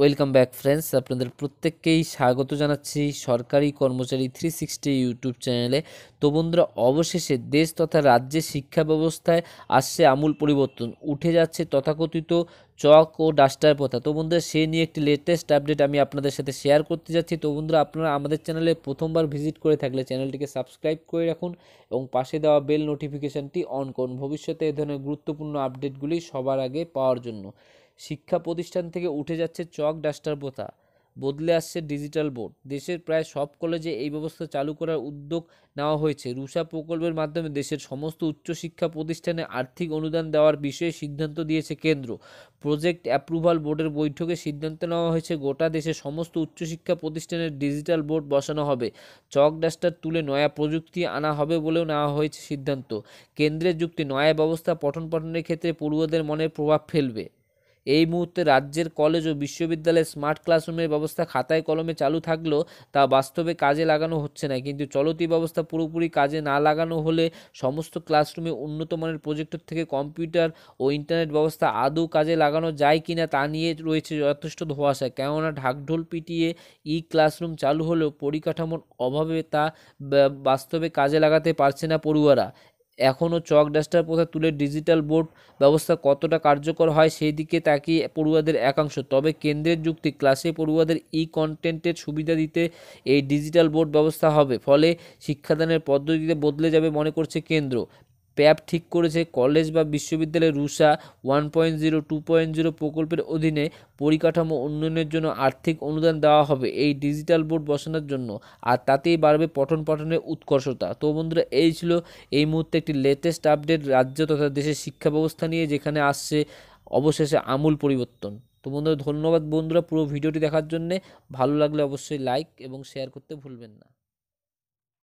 welcome back friends আপনাদের প্রত্যেককেই স্বাগত জানাচ্ছি সরকারি কর্মচারী থ্রি সিক্সটি ইউটিউব চ্যানেলে তো বন্ধুরা অবশেষে দেশ তথা রাজ্যের শিক্ষা ব্যবস্থায় আসছে আমূল পরিবর্তন উঠে যাচ্ছে তথাকথিত চক ও ডাস্টার প্রথা তো বন্ধুরা সে নিয়ে একটি লেটেস্ট আপডেট আমি আপনাদের সাথে শেয়ার করতে যাচ্ছি তো বন্ধুরা আপনারা আমাদের চ্যানেলে প্রথমবার ভিজিট করে থাকলে চ্যানেলটিকে সাবস্ক্রাইব করে রাখুন এবং পাশে দেওয়া বেল নোটিফিকেশানটি অন করুন ভবিষ্যতে এ ধরনের গুরুত্বপূর্ণ আপডেটগুলি সবার আগে পাওয়ার জন্য শিক্ষা প্রতিষ্ঠান থেকে উঠে যাচ্ছে চক ডাস্টার প্রথা বদলে আসছে ডিজিটাল বোর্ড দেশের প্রায় সব কলেজে এই ব্যবস্থা চালু করার উদ্যোগ নেওয়া হয়েছে রুষা প্রকল্পের মাধ্যমে দেশের সমস্ত উচ্চশিক্ষা প্রতিষ্ঠানে আর্থিক অনুদান দেওয়ার বিষয়ে সিদ্ধান্ত দিয়েছে কেন্দ্র প্রজেক্ট অ্যাপ্রুভাল বোর্ডের বৈঠকে সিদ্ধান্ত নেওয়া হয়েছে গোটা দেশে সমস্ত উচ্চশিক্ষা প্রতিষ্ঠানের ডিজিটাল বোর্ড বসানো হবে চক ডাস্টার তুলে নয়া প্রযুক্তি আনা হবে বলেও নেওয়া হয়েছে সিদ্ধান্ত কেন্দ্রের যুক্তি নয়া ব্যবস্থা পঠন পাঠনের ক্ষেত্রে পড়ুয়াদের মনে প্রভাব ফেলবে এই মুহূর্তে রাজ্যের কলেজ ও বিশ্ববিদ্যালয়ে স্মার্ট ক্লাসরুমের ব্যবস্থা খাতায় কলমে চালু থাকলেও তা বাস্তবে কাজে লাগানো হচ্ছে না কিন্তু চলতি ব্যবস্থা পুরোপুরি কাজে না লাগানো হলে সমস্ত ক্লাসরুমে উন্নত মানের প্রজেক্টর থেকে কম্পিউটার ও ইন্টারনেট ব্যবস্থা আদৌ কাজে লাগানো যায় কি না তা নিয়ে রয়েছে যথেষ্ট ধোয়াশা কেননা ঢাকঢোল পিটিয়ে ই ক্লাসরুম চালু হলেও পরিকাঠামোর অভাবে তা বাস্তবে কাজে লাগাতে পারছে না পড়ুয়ারা এখনও চক ডাস্টার প্রথা তুলে ডিজিটাল বোর্ড ব্যবস্থা কতটা কার্যকর হয় সেই দিকে তাকিয়ে পড়ুয়াদের একাংশ তবে কেন্দ্রের যুক্তি ক্লাসে পড়ুয়াদের ই কন্টেন্টের সুবিধা দিতে এই ডিজিটাল বোর্ড ব্যবস্থা হবে ফলে শিক্ষাদানের পদ্ধতিতে বদলে যাবে মনে করছে কেন্দ্র প্যাপ ঠিক করেছে কলেজ বা বিশ্ববিদ্যালয়ের RUSA one point zero two point zero প্রকল্পের অধীনে পরিকাঠামো উন্নয়নের জন্য আর্থিক অনুদান দেওয়া হবে এই ডিজিটাল বোর্ড বসানোর জন্য আর তাতেই বাড়বে পঠন পাঠনের উৎকর্ষতা তো বন্ধুরা এই ছিল এই মুহূর্তে একটি লেটেস্ট আপডেট রাজ্য তথা দেশের শিক্ষা ব্যবস্থা নিয়ে যেখানে আসছে অবশেষে আমূল পরিবর্তন তো বন্ধুরা ধন্যবাদ বন্ধুরা পুরো ভিডিওটি দেখার জন্যে ভালো লাগলে অবশ্যই লাইক এবং শেয়ার করতে ভুলবেন না